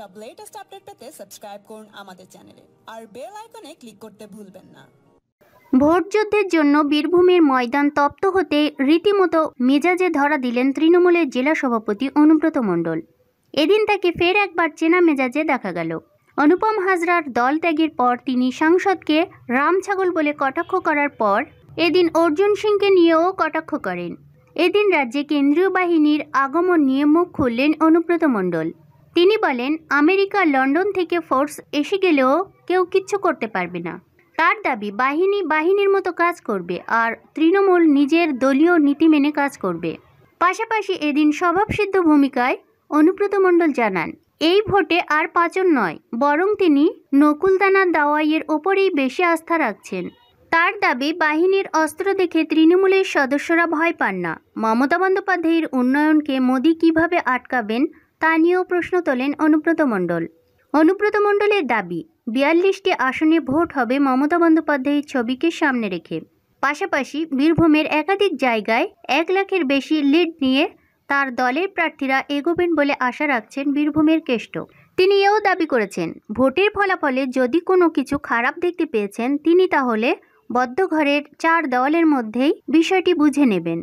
সব latest update পেতে subscribe করুন আমাদের চ্যানেলে আর বেল আইকনে ক্লিক করতে ভুলবেন না ভোটযুদ্ধের জন্য বীরভূমের ময়দান তপ্ত হতে রীতিমতো মেজাজে ধরা দিলেন তৃণমূলের জেলা সভাপতি অনুব্রত মণ্ডল এদিন তাকে ফের একবার চেনা মেজাজে দেখা গেল অনুপম হাজরার দল ত্যাগের পর তিনি সাংসদকে রাম ছাগল বলে কটাক্ষ করার পর এদিন অর্জুন সিংকে নিয়েও কটাক্ষ করেন এদিন রাজ্যে কেন্দ্রীয় বাহিনীর আগমন নিয়ে মুখ খুললেন অনুব্রত মণ্ডল তিনি বলেন আমেরিকা লন্ডন থেকে ফোর্স এসে গেলেও কেউ কিচ্ছু করতে পারবে না তার দাবি বাহিনী বাহিনীর মতো কাজ করবে আর তৃণমূল নিজের দলীয় নীতি মেনে কাজ করবে পাশাপাশি এদিন স্বভাবসিদ্ধ ভূমিকায় অনুব্রত মণ্ডল জানান এই ভোটে আর পাঁচন নয় বরং তিনি নকুলদানা দাওয়াইয়ের ওপরেই বেশি আস্থা রাখছেন তার দাবি বাহিনীর অস্ত্র দেখে তৃণমূলের সদস্যরা ভয় পান না মমতা বন্দ্যোপাধ্যায়ের উন্নয়নকে মোদী কিভাবে আটকাবেন তা নিয়েও প্রশ্ন তোলেন অনুব্রত মণ্ডল অনুব্রত মণ্ডলের দাবি বিয়াল্লিশটি আসনে ভোট হবে মমতা বন্দ্যোপাধ্যায়ের ছবিকে সামনে রেখে পাশাপাশি বীরভূমের একাধিক জায়গায় এক লাখের বেশি লিড নিয়ে তার দলের প্রার্থীরা এগোবেন বলে আশা রাখছেন বীরভূমের কেষ্ট তিনি এও দাবি করেছেন ভোটের ফলাফলে যদি কোনো কিছু খারাপ দেখতে পেয়েছেন তিনি তাহলে বদ্ধঘরের চার দেওয়ালের মধ্যেই বিষয়টি বুঝে নেবেন